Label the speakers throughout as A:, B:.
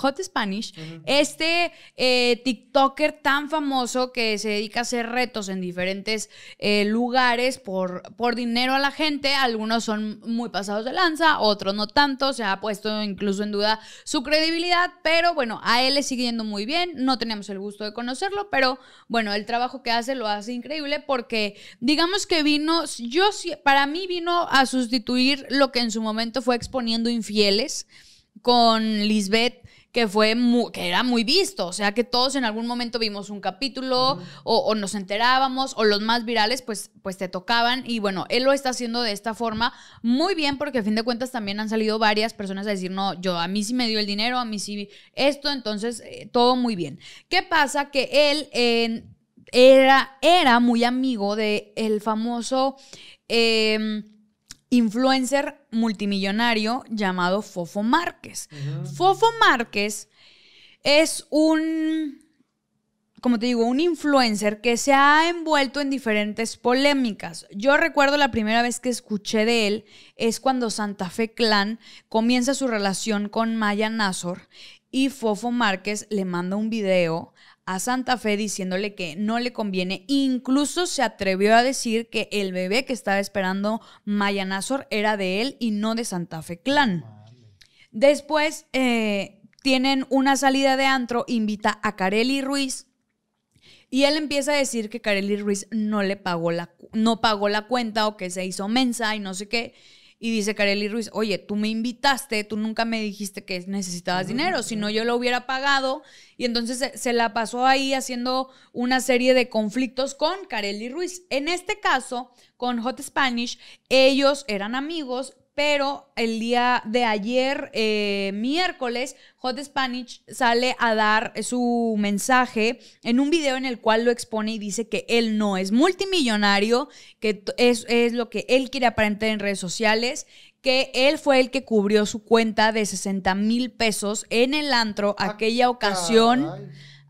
A: Hot Spanish, este eh, TikToker tan famoso que se dedica a hacer retos en diferentes eh, lugares por, por dinero a la gente, algunos son muy pasados de lanza, otros no tanto, se ha puesto incluso en duda su credibilidad, pero bueno, a él le sigue yendo muy bien, no tenemos el gusto de conocerlo, pero bueno, el trabajo que hace lo hace increíble porque digamos que vino, yo para mí vino a sustituir lo que en su momento fue exponiendo infieles con Lisbeth que fue que era muy visto, o sea que todos en algún momento vimos un capítulo o, nos enterábamos o los más virales pues, pues te tocaban y bueno, él lo está haciendo de esta forma muy bien porque a fin de cuentas también han salido varias personas a decir, no, yo a mí sí me dio el dinero, a mí sí esto, entonces eh, todo muy bien. ¿Qué pasa? Que él era, era muy amigo de el famoso... Em, influencer multimillonario llamado Fofo Márquez. Fofo Márquez es un, como te digo, un influencer que se ha envuelto en diferentes polémicas. Yo recuerdo la primera vez que escuché de él es cuando Santa Fe Clan comienza su relación con Maya Nazor y Fofo Márquez le manda un video a Santa Fe diciéndole que no le conviene. Incluso se atrevió a decir que el bebé que estaba esperando Mayanazor era de él y no de Santa Fe Clan. Después eh, tienen una salida de antro, invita a Carelli Ruiz. Y él empieza a decir que Carelli Ruiz no le pagó la, no pagó la cuenta o que se hizo mensa y no sé qué. Y dice Kareli Ruiz, oye, tú me invitaste, tú nunca me dijiste que necesitabas ah, dinero, si no yo lo hubiera pagado. Y entonces se, la pasó ahí haciendo una serie de conflictos con Kareli Ruiz. En este caso, con Hot Spanish, ellos eran amigos, pero el día de ayer, eh, miércoles, Hot Spanish sale a dar su mensaje en un video en el cual lo expone y dice que él no es multimillonario, que es, lo que él quiere aparentar en redes sociales, que él fue el que cubrió su cuenta de 60 mil pesos en el antro ah, aquella ocasión.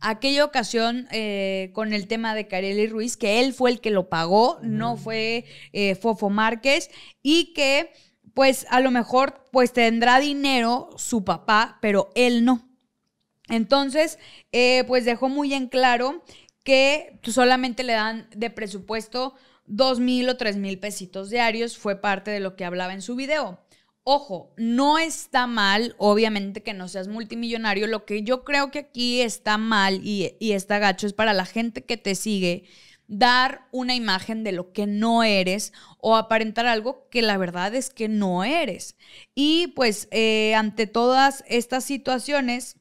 A: aquella ocasión eh, con el tema de Kareli Ruiz, que él fue el que lo pagó, no mm. fue eh, Fofo Márquez, y que pues a lo mejor pues tendrá dinero su papá, pero él no. Entonces, eh, pues dejó muy en claro que solamente le dan de presupuesto dos mil o tres mil pesitos diarios, fue parte de lo que hablaba en su video. Ojo, no está mal, obviamente que no seas multimillonario, lo que yo creo que aquí está mal y, y está gacho es para la gente que te sigue, dar una imagen de lo que no eres o aparentar algo que la verdad es que no eres. Y pues eh, ante todas estas situaciones,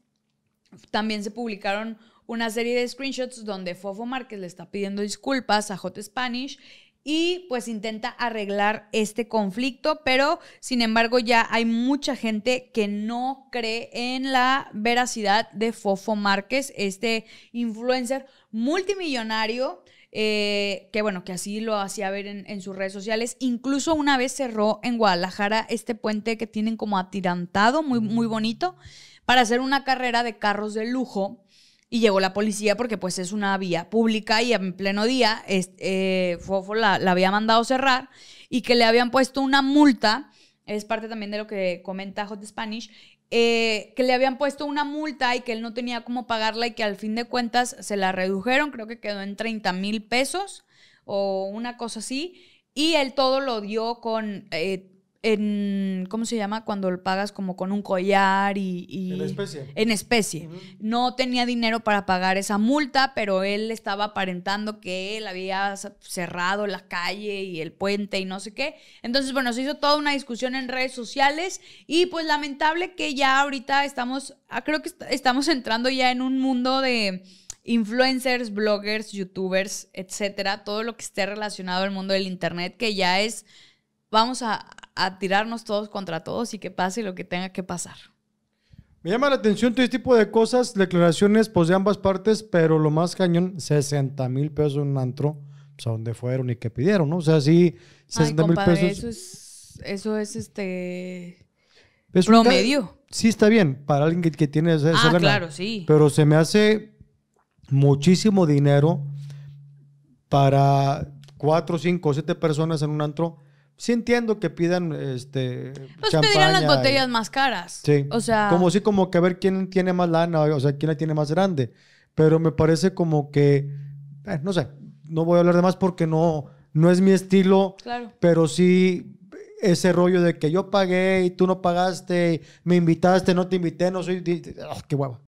A: también se publicaron una serie de screenshots donde Fofo Márquez le está pidiendo disculpas a Hot Spanish y pues intenta arreglar este conflicto, pero sin embargo ya hay mucha gente que no cree en la veracidad de Fofo Márquez, este influencer multimillonario eh, que bueno, que así lo hacía ver en, sus redes sociales. Incluso una vez cerró en Guadalajara este puente que tienen como atirantado, muy, muy bonito, para hacer una carrera de carros de lujo. Y llegó la policía porque pues es una vía pública y en pleno día eh, Fofo la, la había mandado cerrar y que le habían puesto una multa es parte también de lo que comenta Hot Spanish, eh, que le habían puesto una multa y que él no tenía cómo pagarla y que al fin de cuentas se la redujeron, creo que quedó en 30 mil pesos o una cosa así, y él todo lo dio con eh, en, ¿cómo se llama? Cuando lo pagas como con un collar y... en especie. En especie. No tenía dinero para pagar esa multa, pero él estaba aparentando que él había cerrado la calle y el puente y no sé qué. Entonces, bueno, se hizo toda una discusión en redes sociales y pues lamentable que ya ahorita estamos, ah, creo que estamos entrando ya en un mundo de influencers, bloggers, youtubers, etcétera, todo lo que esté relacionado al mundo del internet que ya es vamos a, a tirarnos todos contra todos y que pase lo que tenga que pasar.
B: Me llama la atención todo este tipo de cosas, declaraciones pues, de ambas partes, pero lo más cañón, 60 mil pesos en un antro, pues a dónde fueron y qué pidieron, ¿no? O sea, sí, 60 mil pesos. Eso
A: es, eso es este. Es promedio.
B: Sí, está bien, para alguien que, tiene ah, claro, sí. Pero se me hace muchísimo dinero para cuatro cinco siete personas en un antro sí entiendo que pidan este pues pedirán las botellas
A: más caras
B: sí o sea como sí como que a ver quién tiene más lana o sea quién la tiene más grande pero me parece como que eh, no sé no voy a hablar de más porque no no es mi estilo claro. pero sí ese rollo de que yo pagué y tú no pagaste me invitaste no te invité no soy ah,
A: qué hueva